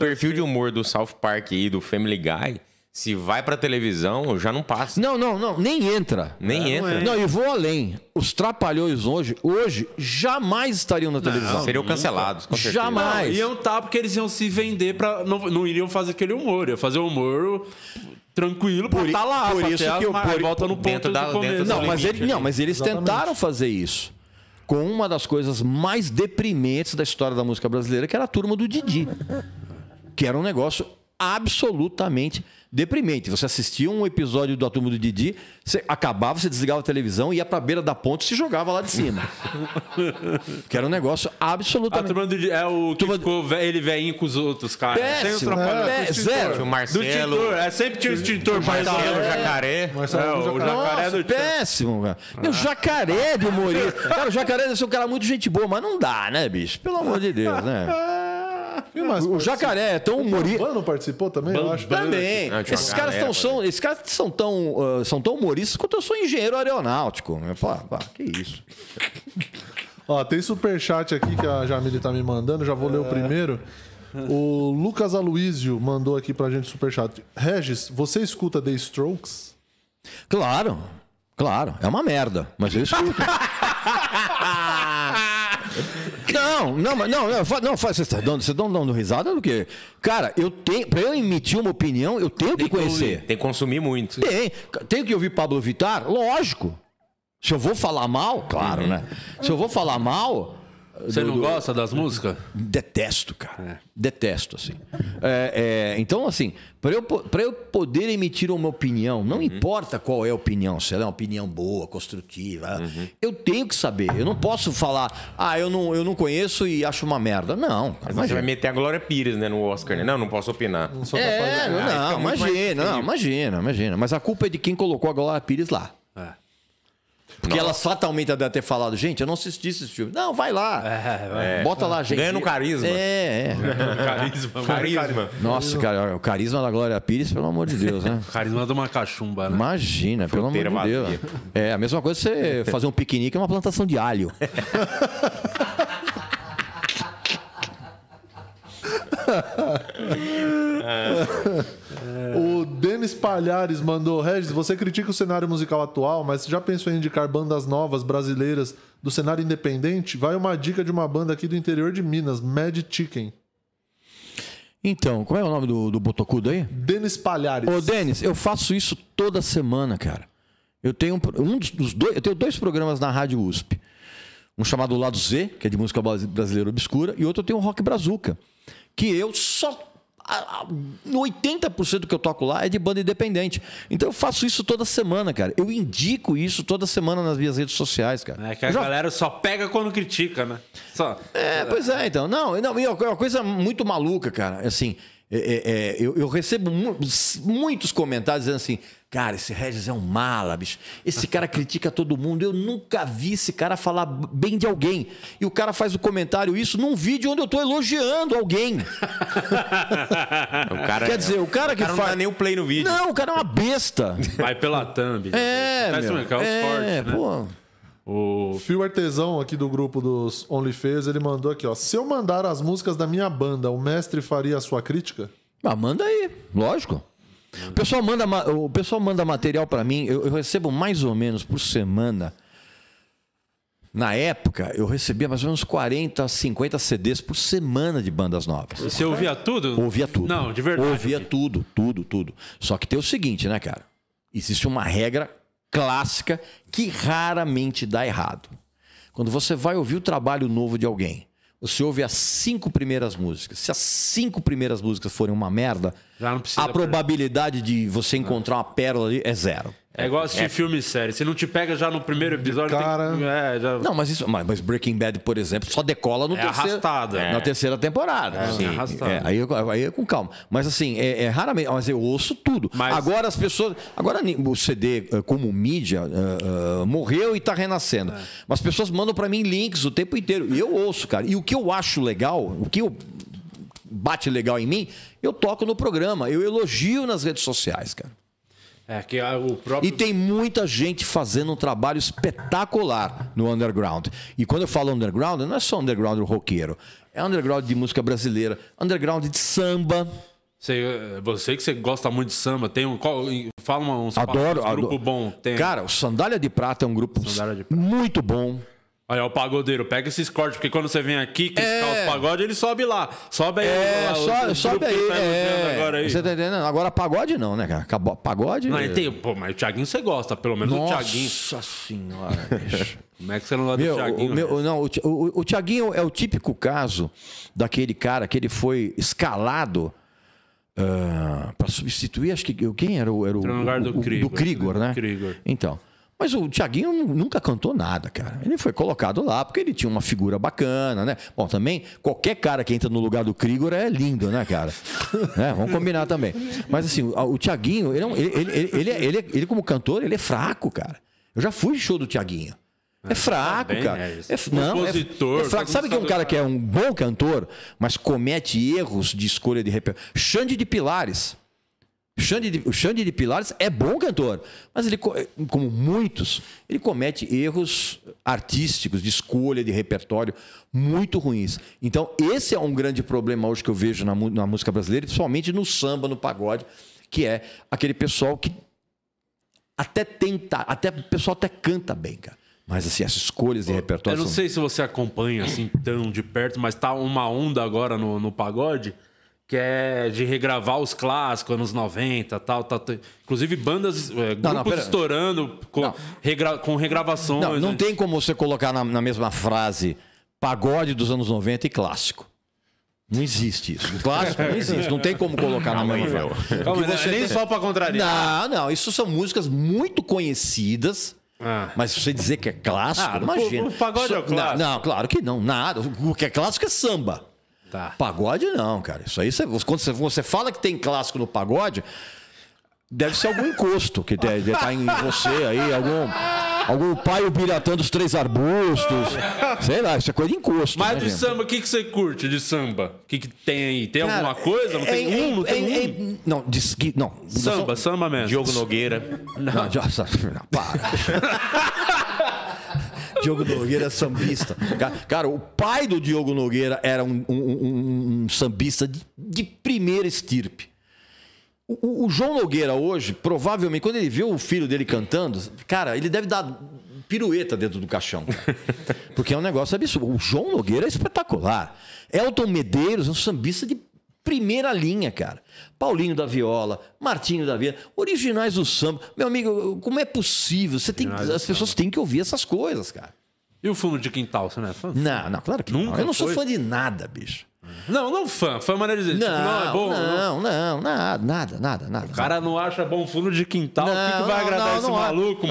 perfil de humor do South Park e do Family Guy, se vai pra televisão, já não passa. Não, não, não, nem entra. Nem é, entra. É. Não, é. e vou além. Os trapalhões hoje, hoje, jamais estariam na televisão. Não, seriam cancelados, com certeza. Jamais. Não, iam estar tá, porque eles iam se vender pra. Não, não iriam fazer aquele humor. Ia fazer o humor tranquilo por tá lá. Por isso que eu por, volta no ponto da, dentro não, mas ele, não, mas eles exatamente. tentaram fazer isso com uma das coisas mais deprimentes da história da música brasileira, que era a turma do Didi que era um negócio absolutamente deprimente. Você assistia um episódio do Atumo do Didi, você acabava, você desligava a televisão, ia para a beira da ponte e se jogava lá de cima. que era um negócio absolutamente... A Turma do Didi é o que ficou ele veinho com os outros, cara. Péssimo, Sem é, zero. Tinha o Marcelo. Do é, sempre tinha o extintor. O Marcelo, Marcelo jacaré. Marcelo, é, o jacaré. Nossa, do péssimo, cara. Meu, ah. jacaré de humorista. Cara, o jacaré deve ser um cara muito gente boa, mas não dá, né, bicho? Pelo amor de Deus, né? mas o Jacaré é tão humorista. O Bambam não participou também, Bambam, eu acho. Também. Ah, esses, caras tão, são, né? esses caras são tão, uh, são tão humoristas quanto eu sou engenheiro aeronáutico. Eu né? falo, pá, que isso. Ó, tem superchat aqui que a Jamile tá me mandando, já vou ler o é. primeiro. O Lucas Aloísio mandou aqui pra gente superchat. Regis, você escuta The Strokes? Claro, claro. É uma merda, mas eu escuto. Não, não, mas não, não, não, você estão tá dando, vocês dando risada do quê? Cara, eu tenho, para eu emitir uma opinião, eu tenho que conhecer. tem que consumir muito. Tem, tenho que ouvir Pablo Vittar, lógico. Se eu vou falar mal, claro, uhum. né? Se eu vou falar mal, você não do... gosta das músicas? Detesto, cara. É. Detesto, assim. É, é, então, assim, para eu, eu poder emitir uma opinião, não uhum. importa qual é a opinião, se ela é uma opinião boa, construtiva, uhum. eu tenho que saber. Eu não posso falar, ah, eu não, eu não conheço e acho uma merda. Não. Mas você vai meter a Glória Pires né, no Oscar, né? Não, não posso opinar. É, não sou é, capaz de... não, ah, não imagina, não, imagina, imagina. Mas a culpa é de quem colocou a Glória Pires lá. Porque Nossa. elas tá fatalmente devem ter falado, gente, eu não assisti esse filme. Não, vai lá. É, é. bota lá, gente. Ganha no carisma. É, é. Carisma, carisma. Nossa, cara, o carisma da Glória Pires, pelo amor de Deus, né? carisma de uma cachumba, né? Imagina, pelo amor de Deus. É, a mesma coisa você fazer um piquenique é uma plantação de alho. O Denis Palhares mandou: Regis, você critica o cenário musical atual, mas já pensou em indicar bandas novas brasileiras do cenário independente? Vai uma dica de uma banda aqui do interior de Minas, Mad Chicken. Então, como é o nome do, do Botocudo aí? Denis Palhares. Ô, Denis, eu faço isso toda semana, cara. Eu tenho um, um dos dois, eu tenho dois programas na Rádio USP um chamado Lado Z, que é de música brasileira obscura, e outro eu tenho um rock brazuca, que eu só 80% do que eu toco lá é de banda independente. Então eu faço isso toda semana, cara. Eu indico isso toda semana nas minhas redes sociais, cara. É que a já... galera só pega quando critica, né? Só... É, pois é, então. Não, não, é uma coisa muito maluca, cara. Assim, é, é, é, eu, eu, recebo mu muitos comentários dizendo assim: cara, esse Regis é um mala, bicho. Esse cara critica todo mundo. Eu nunca vi esse cara falar bem de alguém. E o cara faz o comentário isso num vídeo onde eu tô elogiando alguém. Cara, Quer dizer, o cara, o cara que não faz. Não dá nem o play no vídeo. Não, o cara é uma besta. Vai pela thumb. Né? É, meu, é, forte, é, né? pô. O Fio Artesão, aqui do grupo dos OnlyFans, ele mandou aqui, ó. Se eu mandar as músicas da minha banda, o mestre faria a sua crítica? Ah, manda aí, lógico. O pessoal manda, o pessoal manda material para mim, eu, eu, recebo mais ou menos por semana. Na época, eu recebia mais ou menos 40, 50 CDs por semana de bandas novas. Você ouvia tudo? Ouvia tudo. Não, de verdade. Ouvia tudo, tudo, tudo. Só que tem o seguinte, né, cara? Existe uma regra clássica que raramente dá errado. Quando você vai ouvir o trabalho novo de alguém, você ouve as cinco primeiras músicas. Se as cinco primeiras músicas forem uma merda, já não precisa. A probabilidade de você encontrar uma pérola ali é zero. É igual assistir é. filme e série. Se não te pega já no primeiro episódio, cara. Tem... É, já... Não, mas isso, mas Breaking Bad, por exemplo, só decola no é terceiro, arrastada. É. na terceira temporada. É, assim, arrastada. É, aí, aí é com calma. Mas assim, é, é, raramente. Mas eu ouço tudo. Mas... Agora as pessoas. Agora o CD eh, como mídia uh, uh, morreu e está renascendo. Mas as pessoas mandam para mim links o tempo inteiro. E eu ouço, cara. E o que eu acho legal, o que eu bate legal em mim, eu toco no programa, eu elogio nas redes sociais, cara. É, que o próprio... E tem muita gente fazendo um trabalho espetacular no underground. E quando eu falo underground, não é só underground roqueiro. É underground de música brasileira, underground de samba. Você, eh, você que você gosta muito de samba, tem um. Qual, fala um, adoro, um grupo adoro. bom. Tem... Cara, o Sandália de Prata é um grupo muito bom. Aí é o pagodeiro, pega esses cortes, porque quando você vem aqui que é... os pagode, ele sobe lá. Sobe aí. É, lá, so, o, sobe aí. Tá é... agora aí. Você tá entendendo? Agora pagode não, né, cara? Acabou, pagode. Não, tem, pô, mas o Thiaguinho você gosta, pelo menos Nossa o Thiaguinho. Nossa senhora, bicho. Como é que você não gosta meu, do Thiaguinho? O, meu, não, o, o, o Thiaguinho é o típico caso daquele cara que ele foi escalado. Uh, ah, para substituir, acho que quem era o. Era o, no lugar do, o, Krigor, do Krigor, né? né? Krigor. Então. Mas o Thiaguinho nunca cantou nada, cara. Ele foi colocado lá porque ele tinha uma figura bacana, né? Bom, também qualquer cara que entra no lugar do Krigor é lindo, né, cara? É, vamos combinar também. Mas assim, o Thiaguinho, é ele, ele, ele, ele, é, ele como cantor, ele é fraco, cara. Eu já fui show do Thiaguinho. É tá fraco, cara. É, é não, Compositor, é, é fraco. Sabe que é um cara que é um bom cantor, mas comete erros de escolha de repertório? Xande de Pilares. Xande de, o Xande de Pilares é bom cantor, mas ele, como muitos, ele comete erros artísticos, de escolha, de repertório, muito ruins. Então, esse é um grande problema hoje que eu vejo na, na música brasileira, principalmente no samba, no pagode, que é aquele pessoal que até tenta, até, o pessoal até canta bem, cara. Mas assim, as escolhas de repertório. Eu não são... sei se você acompanha assim tão de perto, mas tá uma onda agora no, no pagode que é de regravar os clássicos, anos 90, tal, tal. tal. Inclusive bandas, grupos eh, não, não, estourando com, regra... com regravações. Não, não né? tem como você colocar na, na, mesma frase pagode dos anos 90 e clássico. Não existe isso. O clássico não existe. Não tem como colocar na mesma frase. você... Né? Nem só para contrariar. Não, não. Isso são músicas muito conhecidas. Ah. Mas você dizer que é clássico, ah, imagina. O, o pagode é o clássico. Não, não, claro que não. Nada. O que é clássico é samba. Tá. Pagode não, cara. Isso aí, você, quando você fala que tem clássico no pagode, deve ser algum encosto que deve estar em você aí, algum, algum pai piratando os três arbustos. Sei lá, isso é coisa de encosto. Mas né, de gente? samba, o que, que você curte de samba? O que, que tem aí? Tem cara, alguma coisa? Não tem é, um? Não, tem é, um? não, diz que, não. Samba, samba mesmo. Diogo Nogueira. Não, não, não para. Diogo Nogueira é sambista. Cara, cara, o pai do Diogo Nogueira era um, um, um, um sambista de, de, primeira estirpe. O, o, João Nogueira hoje, provavelmente, quando ele vê o filho dele cantando, cara, ele deve dar pirueta dentro do caixão. Cara. Porque é um negócio absurdo. O João Nogueira é espetacular. Elton Medeiros é um sambista de primeira linha, cara. Paulinho da Viola, Martinho da Viola, originais do samba. Meu amigo, como é possível? Você tem, as pessoas têm que ouvir essas coisas, cara. E o fundo de quintal, você não é fã? Não, não, claro que Nunca não. Eu não foi. sou fã de nada, bicho. Não, não fã. Fã maneira de dizer. Não, tipo, não é bom. Não, não, não, nada, nada, nada. O nada. cara não acha bom fundo de quintal. Não, o que, que vai não, agradar não, esse maluco, mano?